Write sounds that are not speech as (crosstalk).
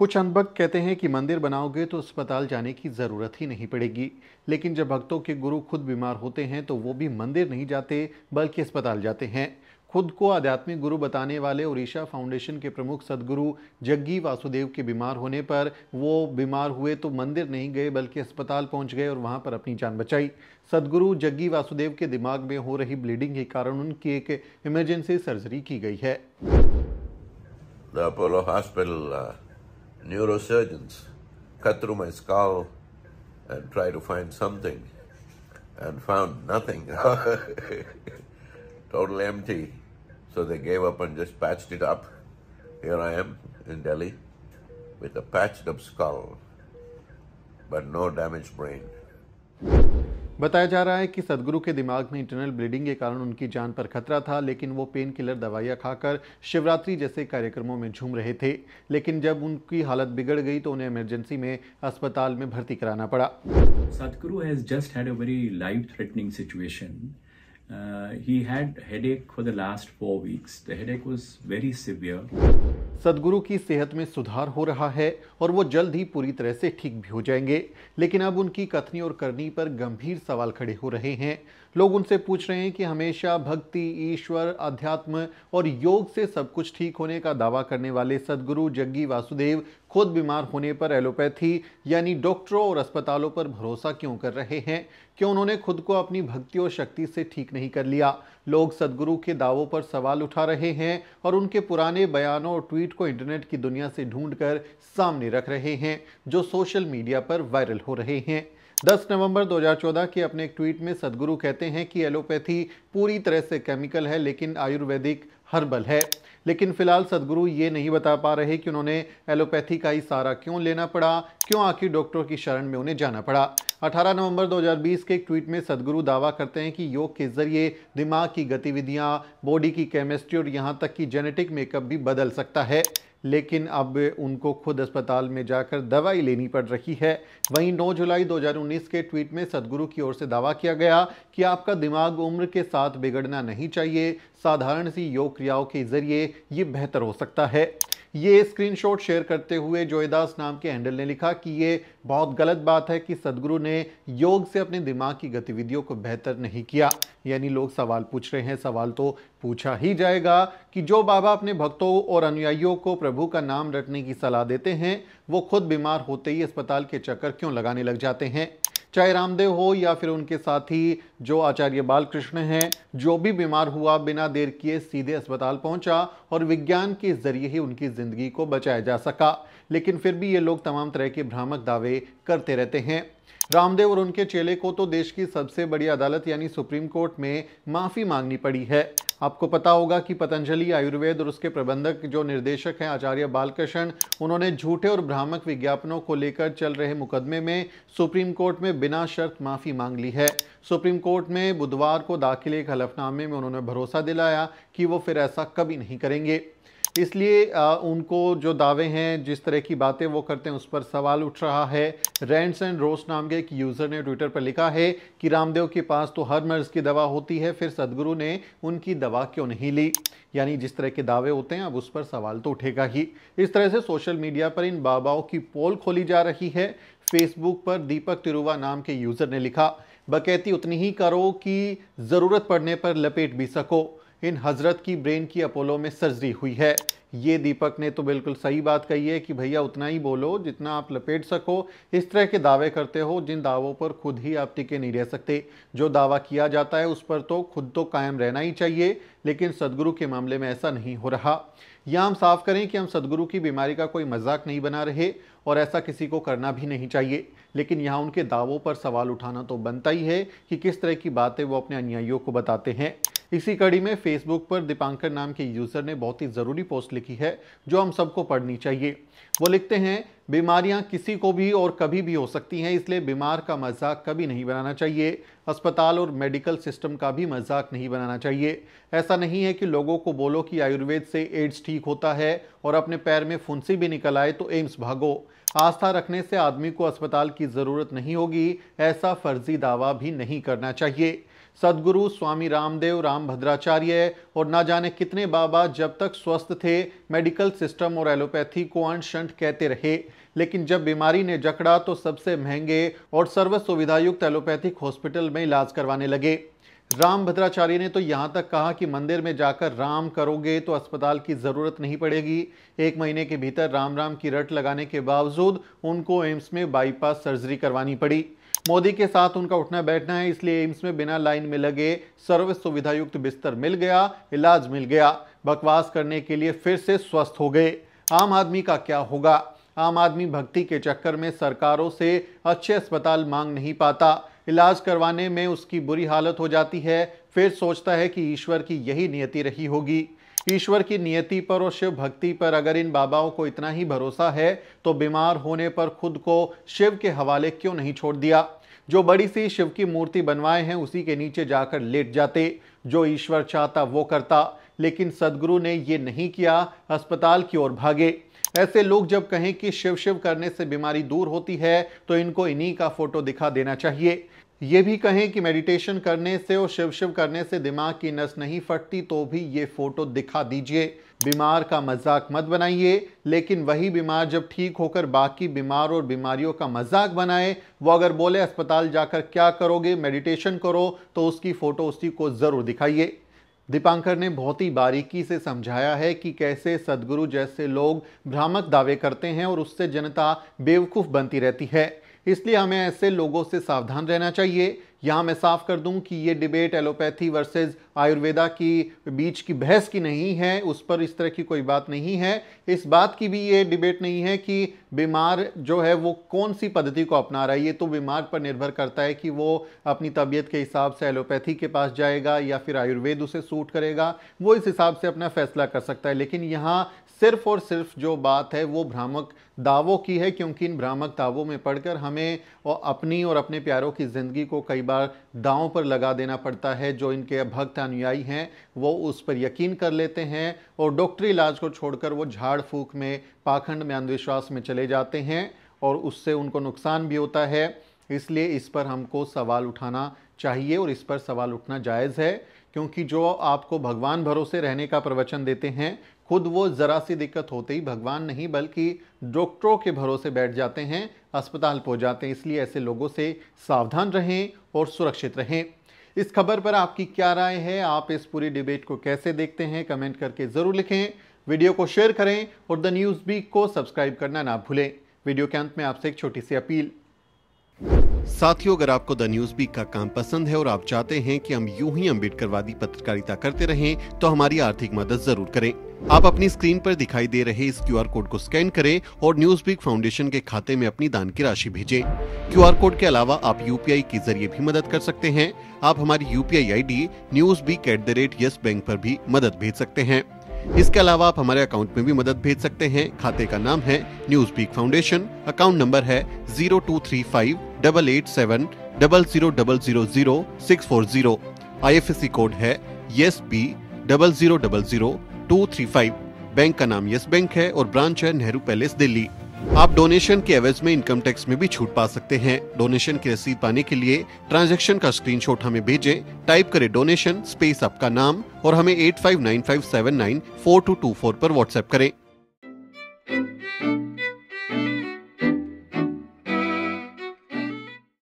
कुछ अनबक कहते हैं कि मंदिर बनाओगे तो अस्पताल जाने की ज़रूरत ही नहीं पड़ेगी लेकिन जब भक्तों के गुरु खुद बीमार होते हैं तो वो भी मंदिर नहीं जाते बल्कि अस्पताल जाते हैं खुद को आध्यात्मिक गुरु बताने वाले उड़ीसा फाउंडेशन के प्रमुख सदगुरु जग्गी वासुदेव के बीमार होने पर वो बीमार हुए तो मंदिर नहीं गए बल्कि अस्पताल पहुंच गए और वहां पर अपनी जान बचाई सदगुरु जग्गी वासुदेव के दिमाग में हो रही ब्लीडिंग के कारण उनकी एक इमरजेंसी सर्जरी की गई है Apollo hospital neurosurgeons cut through my skull and try to find something and found nothing. (laughs) Total empty. So they gave up and just patched it up. Here I am in Delhi with a patched up skull, but no damaged brain. बताया जा रहा है कि सदगुरु के दिमाग में internal bleeding के कारण उनकी जान पर खतरा था लेकिन वो पेन किलर दवाइयाँ खाकर शिवरात्रि जैसे कार्यक्रमों में झूम रहे थे लेकिन जब उनकी हालत बिगड़ गई तो उन्हें इमरजेंसी में अस्पताल में भर्ती कराना पड़ा Sadhguru has just had a very life threatening situation Uh, he had headache for the last four weeks. The headache was very severe. सदगुरु की सेहत में सुधार हो रहा है और वो जल्द ही पूरी तरह से ठीक भी हो जाएंगे लेकिन अब उनकी कथनी और करनी पर गंभीर सवाल खड़े हो रहे हैं लोग उनसे पूछ रहे हैं कि हमेशा भक्ति ईश्वर अध्यात्म और योग से सब कुछ ठीक होने का दावा करने वाले सदगुरु जग्गी वासुदेव खुद बीमार होने पर एलोपैथी यानी डॉक्टरों और अस्पतालों पर भरोसा क्यों कर रहे हैं क्यों उन्होंने खुद को अपनी भक्ति और शक्ति से ठीक नहीं कर लिया लोग सदगुरु के दावों पर सवाल उठा रहे हैं और उनके पुराने बयानों और ट्वीट को इंटरनेट की दुनिया से ढूंढकर सामने रख रहे हैं जो सोशल मीडिया पर वायरल हो रहे हैं 10 नवंबर 2014 के अपने एक ट्वीट में सदगुरु कहते हैं कि एलोपैथी पूरी तरह से केमिकल है लेकिन आयुर्वेदिक हर्बल है लेकिन फिलहाल सदगुरु ये नहीं बता पा रहे कि उन्होंने एलोपैथी का ही सहारा क्यों लेना पड़ा क्यों आखिर डॉक्टरों की शरण में उन्हें जाना पड़ा 18 नवंबर 2020 के एक ट्वीट में सदगुरु दावा करते हैं कि योग के जरिए दिमाग की गतिविधियां बॉडी की केमिस्ट्री और यहां तक कि जेनेटिक मेकअप भी बदल सकता है लेकिन अब उनको खुद अस्पताल में जाकर दवाई लेनी पड़ रही है वहीं 9 जुलाई 2019 के ट्वीट में सदगुरु की ओर से दावा किया गया कि आपका दिमाग उम्र के साथ बिगड़ना नहीं चाहिए साधारण सी योग क्रियाओं के जरिए ये बेहतर हो सकता है ये स्क्रीनशॉट शेयर करते हुए जोयदास नाम के हैंडल ने लिखा कि ये बहुत गलत बात है कि सदगुरु ने योग से अपने दिमाग की गतिविधियों को बेहतर नहीं किया यानी लोग सवाल पूछ रहे हैं सवाल तो पूछा ही जाएगा कि जो बाबा अपने भक्तों और अनुयायियों को प्रभु का नाम रटने की सलाह देते हैं वो खुद बीमार होते ही अस्पताल के चक्कर क्यों लगाने लग जाते हैं चाहे रामदेव हो या फिर उनके साथी जो आचार्य बालकृष्ण हैं जो भी बीमार हुआ बिना देर किए सीधे अस्पताल पहुंचा और विज्ञान के जरिए ही उनकी ज़िंदगी को बचाया जा सका लेकिन फिर भी ये लोग तमाम तरह के भ्रामक दावे करते रहते हैं रामदेव और उनके चेले को तो देश की सबसे बड़ी अदालत यानी सुप्रीम कोर्ट में माफ़ी मांगनी पड़ी है आपको पता होगा कि पतंजलि आयुर्वेद और उसके प्रबंधक जो निर्देशक हैं आचार्य बालकृष्ण उन्होंने झूठे और भ्रामक विज्ञापनों को लेकर चल रहे मुकदमे में सुप्रीम कोर्ट में बिना शर्त माफ़ी मांग ली है सुप्रीम कोर्ट में बुधवार को दाखिल एक हलफनामे में उन्होंने भरोसा दिलाया कि वो फिर ऐसा कभी नहीं करेंगे इसलिए उनको जो दावे हैं जिस तरह की बातें वो करते हैं उस पर सवाल उठ रहा है रेंट्स एंड रोस नाम के एक यूज़र ने ट्विटर पर लिखा है कि रामदेव के पास तो हर मर्ज़ की दवा होती है फिर सदगुरु ने उनकी दवा क्यों नहीं ली यानी जिस तरह के दावे होते हैं अब उस पर सवाल तो उठेगा ही इस तरह से सोशल मीडिया पर इन बाबाओं की पोल खोली जा रही है फेसबुक पर दीपक तिरुवा नाम के यूज़र ने लिखा बकैती उतनी ही करो कि ज़रूरत पड़ने पर लपेट भी सको इन हज़रत की ब्रेन की अपोलो में सर्जरी हुई है ये दीपक ने तो बिल्कुल सही बात कही है कि भैया उतना ही बोलो जितना आप लपेट सको इस तरह के दावे करते हो जिन दावों पर खुद ही आप टिके नहीं रह सकते जो दावा किया जाता है उस पर तो खुद तो कायम रहना ही चाहिए लेकिन सदगुरु के मामले में ऐसा नहीं हो रहा यह हम साफ करें कि हम सदगुरु की बीमारी का कोई मजाक नहीं बना रहे और ऐसा किसी को करना भी नहीं चाहिए लेकिन यहाँ उनके दावों पर सवाल उठाना तो बनता ही है कि किस तरह की बातें वो अपने अनुयायियों को बताते हैं इसी कड़ी में फेसबुक पर दीपांकर नाम के यूजर ने बहुत ही ज़रूरी पोस्ट लिखी है जो हम सबको पढ़नी चाहिए वो लिखते हैं बीमारियां किसी को भी और कभी भी हो सकती हैं इसलिए बीमार का मजाक कभी नहीं बनाना चाहिए अस्पताल और मेडिकल सिस्टम का भी मजाक नहीं बनाना चाहिए ऐसा नहीं है कि लोगों को बोलो कि आयुर्वेद से एड्स ठीक होता है और अपने पैर में फुंसी भी निकल आए तो एम्स भागो आस्था रखने से आदमी को अस्पताल की ज़रूरत नहीं होगी ऐसा फर्जी दावा भी नहीं करना चाहिए सदगुरु स्वामी रामदेव राम भद्राचार्य और ना जाने कितने बाबा जब तक स्वस्थ थे मेडिकल सिस्टम और एलोपैथी को अनशंट कहते रहे लेकिन जब बीमारी ने जकड़ा तो सबसे महंगे और सर्व सुविधायुक्त एलोपैथिक हॉस्पिटल में इलाज करवाने लगे राम भद्राचार्य ने तो यहाँ तक कहा कि मंदिर में जाकर राम करोगे तो अस्पताल की ज़रूरत नहीं पड़ेगी एक महीने के भीतर राम राम की रट लगाने के बावजूद उनको एम्स में बाईपास सर्जरी करवानी पड़ी मोदी के साथ उनका उठना बैठना है इसलिए एम्स में बिना लाइन में लगे सर्व सुविधायुक्त बिस्तर मिल गया इलाज मिल गया बकवास करने के लिए फिर से स्वस्थ हो गए आम आदमी का क्या होगा आम आदमी भक्ति के चक्कर में सरकारों से अच्छे अस्पताल मांग नहीं पाता इलाज करवाने में उसकी बुरी हालत हो जाती है फिर सोचता है कि ईश्वर की यही नियति रही होगी ईश्वर की नियति पर और शिव भक्ति पर अगर इन बाबाओं को इतना ही भरोसा है तो बीमार होने पर खुद को शिव के हवाले क्यों नहीं छोड़ दिया जो बड़ी सी शिव की मूर्ति बनवाए हैं उसी के नीचे जाकर लेट जाते जो ईश्वर चाहता वो करता लेकिन सदगुरु ने ये नहीं किया अस्पताल की ओर भागे ऐसे लोग जब कहें कि शिव शिव करने से बीमारी दूर होती है तो इनको इन्हीं का फोटो दिखा देना चाहिए ये भी कहें कि मेडिटेशन करने से और शिव शिव करने से दिमाग की नस नहीं फटती तो भी ये फोटो दिखा दीजिए बीमार का मजाक मत बनाइए लेकिन वही बीमार जब ठीक होकर बाकी बीमार और बीमारियों का मजाक बनाए वो अगर बोले अस्पताल जाकर क्या करोगे मेडिटेशन करो तो उसकी फ़ोटो उसी को ज़रूर दिखाइए दीपांकर ने बहुत ही बारीकी से समझाया है कि कैसे सदगुरु जैसे लोग भ्रामक दावे करते हैं और उससे जनता बेवकूफ़ बनती रहती है इसलिए हमें ऐसे लोगों से सावधान रहना चाहिए यहाँ मैं साफ कर दूं कि ये डिबेट एलोपैथी वर्सेस आयुर्वेदा की बीच की बहस की नहीं है उस पर इस तरह की कोई बात नहीं है इस बात की भी ये डिबेट नहीं है कि बीमार जो है वो कौन सी पद्धति को अपना रहा है ये तो बीमार पर निर्भर करता है कि वो अपनी तबीयत के हिसाब से एलोपैथी के पास जाएगा या फिर आयुर्वेद उसे सूट करेगा वो इस हिसाब से अपना फैसला कर सकता है लेकिन यहाँ सिर्फ और सिर्फ जो बात है वो भ्रामक दावों की है क्योंकि इन भ्रामक दावों में पढ़कर हमें और अपनी और अपने प्यारों की ज़िंदगी को कई बार दावों पर लगा देना पड़ता है जो इनके भक्त अनुयायी हैं वो उस पर यकीन कर लेते हैं और डॉक्टरी इलाज को छोड़कर वो झाड़ फूक में पाखंड में अंधविश्वास में चले जाते हैं और उससे उनको नुकसान भी होता है इसलिए इस पर हमको सवाल उठाना चाहिए और इस पर सवाल उठना जायज़ है क्योंकि जो आपको भगवान भरोसे रहने का प्रवचन देते हैं खुद वो ज़रा सी दिक्कत होते ही भगवान नहीं बल्कि डॉक्टरों के भरोसे बैठ जाते हैं अस्पताल पहुंच जाते हैं इसलिए ऐसे लोगों से सावधान रहें और सुरक्षित रहें इस खबर पर आपकी क्या राय है आप इस पूरी डिबेट को कैसे देखते हैं कमेंट करके ज़रूर लिखें वीडियो को शेयर करें और द न्यूज़ बीक को सब्सक्राइब करना ना भूलें वीडियो के अंत में आपसे एक छोटी सी अपील साथियों अगर आपको द न्यूज बीक का काम पसंद है और आप चाहते हैं कि हम यूं ही अम्बेडकरवादी पत्रकारिता करते रहें तो हमारी आर्थिक मदद जरूर करें आप अपनी स्क्रीन पर दिखाई दे रहे इस क्यूआर कोड को स्कैन करें और न्यूज बीक फाउंडेशन के खाते में अपनी दान की राशि भेजें क्यूआर कोड के अलावा आप यू के जरिए भी मदद कर सकते हैं आप हमारी I D news beak at the rate yes bank आरोप भी मदद भेज सकते हैं इसके अलावा आप हमारे अकाउंट में भी मदद भेज सकते हैं खाते का नाम है news peak foundation account number है zero two three five double eight seven double zero double zero zero six four zero I F S C code है yes P double zero double zero two three five bank का नाम yes bank है और branch है Nehru palace Delhi आप donation के एवज में इनकम टैक्स में भी छूट पा सकते हैं डोनेशन की रसीद पाने के लिए ट्रांजैक्शन का स्क्रीनशॉट हमें भेजें टाइप करें डोनेशन स्पेस आपका नाम और हमें eight five nine five seven nine four two two four पर व्हाट्सएप करें